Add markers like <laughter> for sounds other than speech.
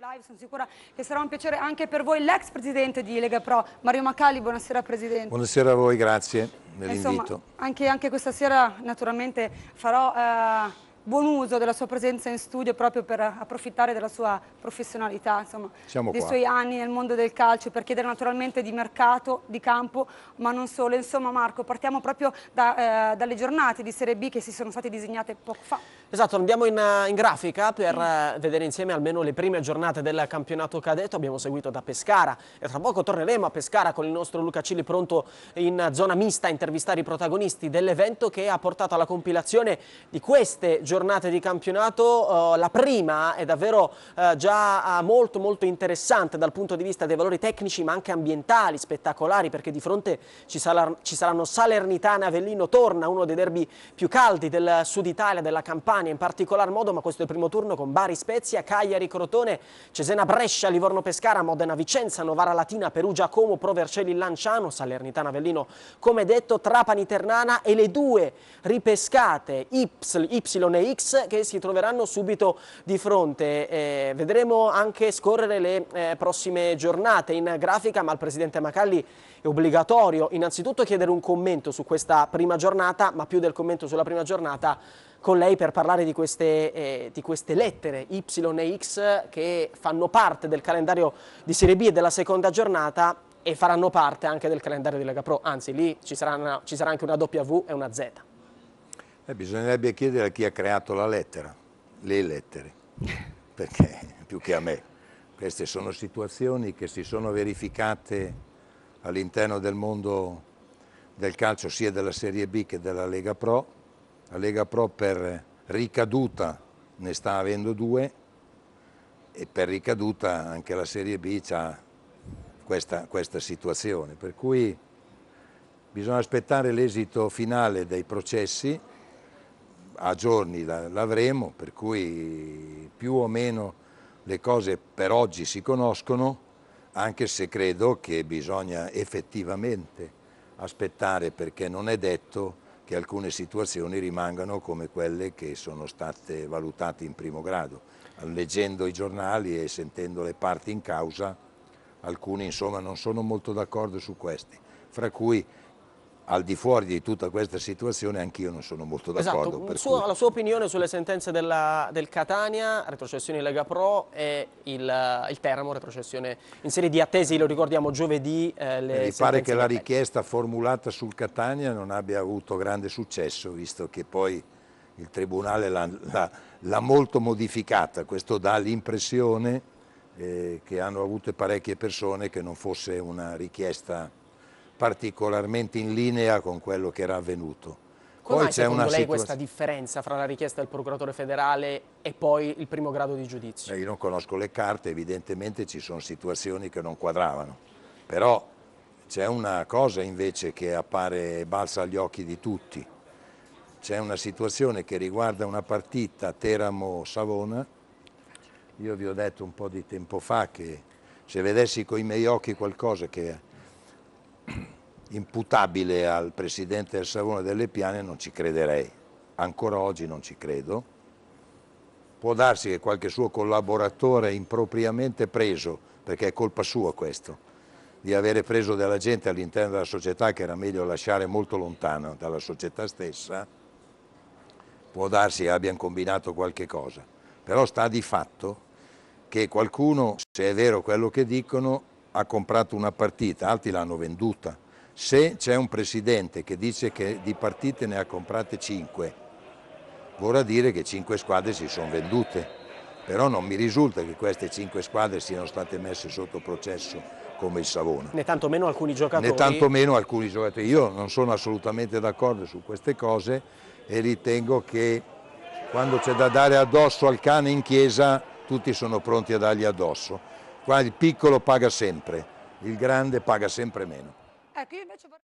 live, sono sicura che sarà un piacere anche per voi l'ex presidente di Lega Pro, Mario Macali, buonasera presidente. Buonasera a voi, grazie dell'invito. Anche, anche, questa sera naturalmente farò... Eh buon uso della sua presenza in studio proprio per approfittare della sua professionalità, insomma, Siamo dei qua. suoi anni nel mondo del calcio per chiedere naturalmente di mercato, di campo, ma non solo. Insomma Marco, partiamo proprio da, eh, dalle giornate di Serie B che si sono state disegnate poco fa. Esatto, andiamo in, eh, in grafica per mm. vedere insieme almeno le prime giornate del campionato cadetto. Abbiamo seguito da Pescara e tra poco torneremo a Pescara con il nostro Luca Cilli pronto in zona mista a intervistare i protagonisti dell'evento che ha portato alla compilazione di queste giornate giornate di campionato, eh, la prima è davvero eh, già eh, molto molto interessante dal punto di vista dei valori tecnici ma anche ambientali, spettacolari perché di fronte ci, saranno Salernitana, Avellino, Torna, uno dei derby più caldi del sud Italia, della Campania in particolar modo ma questo è il primo turno con Bari, Spezia, Cagliari, Crotone, Cesena, Brescia, Livorno, Pescara, Modena, Vicenza, Novara, Latina, Perugia, Como, Pro, Vercelli, Lanciano, Salernitana, Avellino come detto, Trapani, Ternana e le due ripescate Y, y X che si troveranno subito di fronte. Eh, vedremo anche scorrere le eh, prossime giornate in grafica, ma il presidente Macalli è obbligatorio innanzitutto chiedere un commento su questa prima giornata, ma più del commento sulla prima giornata con lei per parlare di queste, eh, di queste, lettere Y e X che fanno parte del calendario di Serie B e della seconda giornata e faranno parte anche del calendario di Lega Pro, anzi lì ci, saranno, ci sarà anche una W e una Z. Eh, bisognerebbe chiedere a chi ha creato la lettera, le lettere, <laughs> perché più che a me. Queste sono situazioni che si sono verificate all'interno del mondo del calcio sia della Serie B che della Lega Pro. La Lega Pro per ricaduta ne sta avendo due e per ricaduta anche la Serie B ha questa, questa situazione. Per cui bisogna aspettare l'esito finale dei processi a giorni l'avremo, per cui più o meno le cose per oggi si conoscono, anche se credo che bisogna effettivamente aspettare perché non è detto che alcune situazioni rimangano come quelle che sono state valutate in primo grado. Leggendo i giornali e sentendo le parti in causa, alcuni insomma non sono molto d'accordo su questi, fra cui al di fuori di tutta questa situazione anch'io non sono molto esatto, d'accordo. Esatto. cui... La sua opinione sulle sentenze della, del Catania, retrocessione in Lega Pro e il, il, Teramo, retrocessione in serie di attesi, lo ricordiamo giovedì. Eh, Mi pare che la richiesta formulata sul Catania non abbia avuto grande successo, visto che poi il Tribunale l'ha molto modificata, questo dà l'impressione eh, che hanno avute parecchie persone che non fosse una richiesta particolarmente in linea con quello che era avvenuto. Come poi c'è una lei questa differenza fra la richiesta del procuratore federale e poi il primo grado di giudizio? Eh, io non conosco le carte, evidentemente ci sono situazioni che non quadravano, però c'è una cosa invece che appare balsa agli occhi di tutti, c'è una situazione che riguarda una partita Teramo-Savona, io vi ho detto un po' di tempo fa che se vedessi con i miei occhi qualcosa che imputabile al presidente del Savone delle Piane non ci crederei, ancora oggi non ci credo. Può darsi che qualche suo collaboratore impropriamente preso, perché è colpa sua questo, di avere preso della gente all'interno della società che era meglio lasciare molto lontano dalla società stessa, può darsi che abbiano combinato qualche cosa. Però sta di fatto che qualcuno, se è vero quello che dicono, ha comprato una partita, altri l'hanno venduta se c'è un presidente che dice che di partite ne ha comprate 5, vorrà dire che 5 squadre si sono vendute. Però non mi risulta che queste 5 squadre siano state messe sotto processo come il Savona. Né tantomeno alcuni giocatori. Né tantomeno alcuni giocatori. Io non sono assolutamente d'accordo su queste cose e ritengo che quando c'è da dare addosso al cane in chiesa tutti sono pronti a dargli addosso. Qua il piccolo paga sempre, il grande paga sempre meno. اكيد